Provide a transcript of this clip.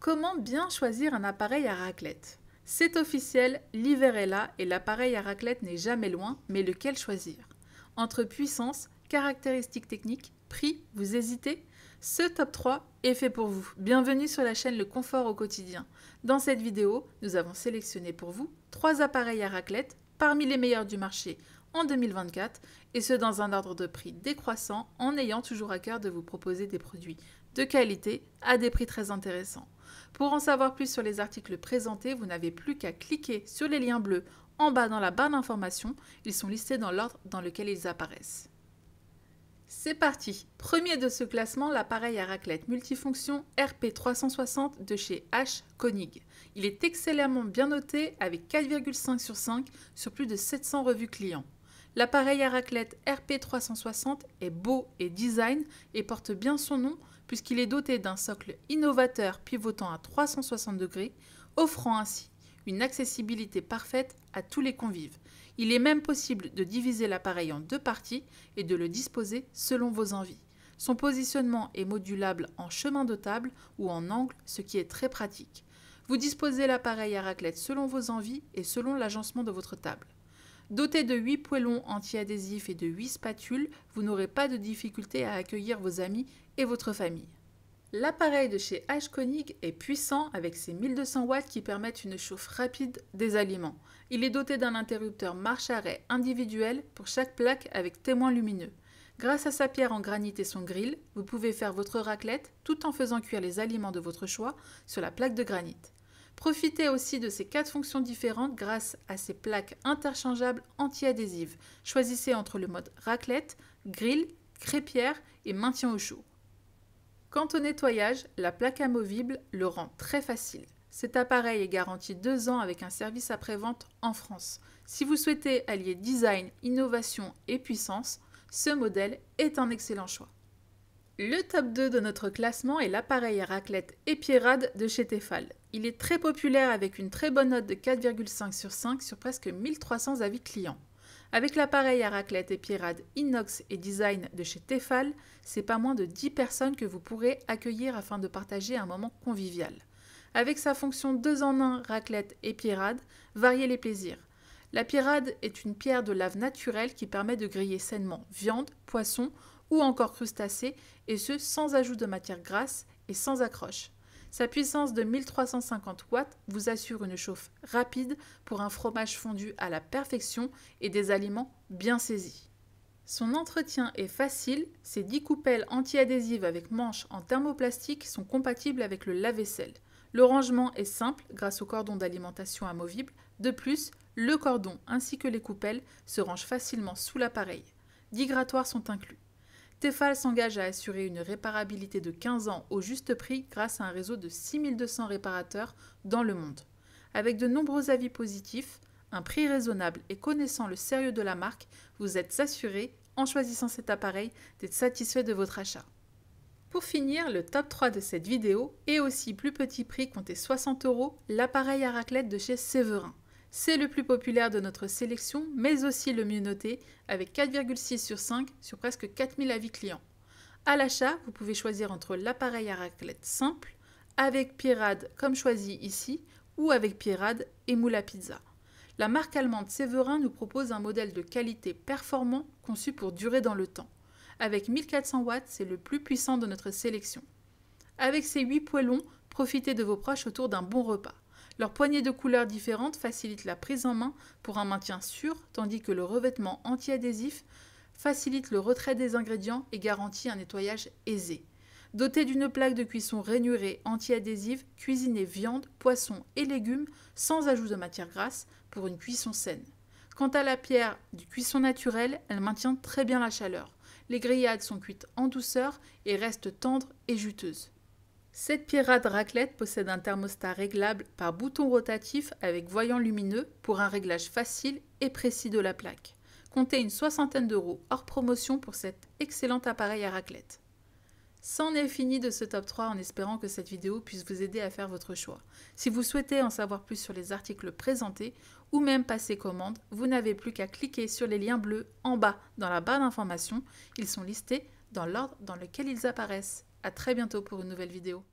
Comment bien choisir un appareil à raclette C'est officiel, l'hiver est là et l'appareil à raclette n'est jamais loin, mais lequel choisir Entre puissance, caractéristiques techniques, prix, vous hésitez Ce top 3 est fait pour vous. Bienvenue sur la chaîne Le Confort au quotidien. Dans cette vidéo, nous avons sélectionné pour vous 3 appareils à raclette parmi les meilleurs du marché en 2024, et ce dans un ordre de prix décroissant en ayant toujours à cœur de vous proposer des produits de qualité à des prix très intéressants. Pour en savoir plus sur les articles présentés, vous n'avez plus qu'à cliquer sur les liens bleus en bas dans la barre d'information, ils sont listés dans l'ordre dans lequel ils apparaissent. C'est parti Premier de ce classement, l'appareil à raclette multifonction RP360 de chez H. Koenig. Il est excellemment bien noté avec 4,5 sur 5 sur plus de 700 revues clients. L'appareil à raclette RP360 est beau et design et porte bien son nom puisqu'il est doté d'un socle innovateur pivotant à 360 degrés, offrant ainsi une accessibilité parfaite à tous les convives. Il est même possible de diviser l'appareil en deux parties et de le disposer selon vos envies. Son positionnement est modulable en chemin de table ou en angle, ce qui est très pratique. Vous disposez l'appareil à raclette selon vos envies et selon l'agencement de votre table. Doté de 8 poêlons antiadhésifs et de 8 spatules, vous n'aurez pas de difficulté à accueillir vos amis et votre famille. L'appareil de chez H-Konig est puissant avec ses 1200 watts qui permettent une chauffe rapide des aliments. Il est doté d'un interrupteur marche-arrêt individuel pour chaque plaque avec témoin lumineux. Grâce à sa pierre en granit et son grill, vous pouvez faire votre raclette tout en faisant cuire les aliments de votre choix sur la plaque de granit. Profitez aussi de ces quatre fonctions différentes grâce à ces plaques interchangeables anti-adhésives. Choisissez entre le mode raclette, grille, crêpière et maintien au chaud. Quant au nettoyage, la plaque amovible le rend très facile. Cet appareil est garanti 2 ans avec un service après-vente en France. Si vous souhaitez allier design, innovation et puissance, ce modèle est un excellent choix. Le top 2 de notre classement est l'appareil à raclette pierrade de chez Tefal. Il est très populaire avec une très bonne note de 4,5 sur 5 sur presque 1300 avis clients. Avec l'appareil à raclette pierrade Inox et Design de chez Tefal, c'est pas moins de 10 personnes que vous pourrez accueillir afin de partager un moment convivial. Avec sa fonction 2 en 1 raclette et pierrade, variez les plaisirs. La pirade est une pierre de lave naturelle qui permet de griller sainement viande, poisson ou encore crustacés, et ce sans ajout de matière grasse et sans accroche. Sa puissance de 1350 watts vous assure une chauffe rapide pour un fromage fondu à la perfection et des aliments bien saisis. Son entretien est facile, ses 10 coupelles antiadhésives avec manches en thermoplastique sont compatibles avec le lave-vaisselle. Le rangement est simple grâce au cordon d'alimentation amovible. De plus, le cordon ainsi que les coupelles se rangent facilement sous l'appareil. 10 grattoirs sont inclus. Tefal s'engage à assurer une réparabilité de 15 ans au juste prix grâce à un réseau de 6200 réparateurs dans le monde. Avec de nombreux avis positifs, un prix raisonnable et connaissant le sérieux de la marque, vous êtes assuré, en choisissant cet appareil, d'être satisfait de votre achat. Pour finir, le top 3 de cette vidéo est aussi plus petit prix compté 60 euros, l'appareil à raclette de chez Séverin. C'est le plus populaire de notre sélection, mais aussi le mieux noté, avec 4,6 sur 5 sur presque 4000 avis clients. À l'achat, vous pouvez choisir entre l'appareil à raclette simple, avec Pierrade comme choisi ici, ou avec Pierrade et Moula Pizza. La marque allemande Severin nous propose un modèle de qualité performant conçu pour durer dans le temps. Avec 1400 watts, c'est le plus puissant de notre sélection. Avec ces 8 poêlons, profitez de vos proches autour d'un bon repas. Leur poignées de couleurs différentes facilitent la prise en main pour un maintien sûr, tandis que le revêtement anti-adhésif facilite le retrait des ingrédients et garantit un nettoyage aisé. Doté d'une plaque de cuisson rainurée anti-adhésive, cuisinez viande, poisson et légumes sans ajout de matière grasse pour une cuisson saine. Quant à la pierre du cuisson naturel, elle maintient très bien la chaleur. Les grillades sont cuites en douceur et restent tendres et juteuses. Cette pirate raclette possède un thermostat réglable par bouton rotatif avec voyant lumineux pour un réglage facile et précis de la plaque. Comptez une soixantaine d'euros hors promotion pour cet excellent appareil à raclette. C'en est fini de ce top 3 en espérant que cette vidéo puisse vous aider à faire votre choix. Si vous souhaitez en savoir plus sur les articles présentés ou même passer commande, vous n'avez plus qu'à cliquer sur les liens bleus en bas dans la barre d'informations. Ils sont listés dans l'ordre dans lequel ils apparaissent. À très bientôt pour une nouvelle vidéo.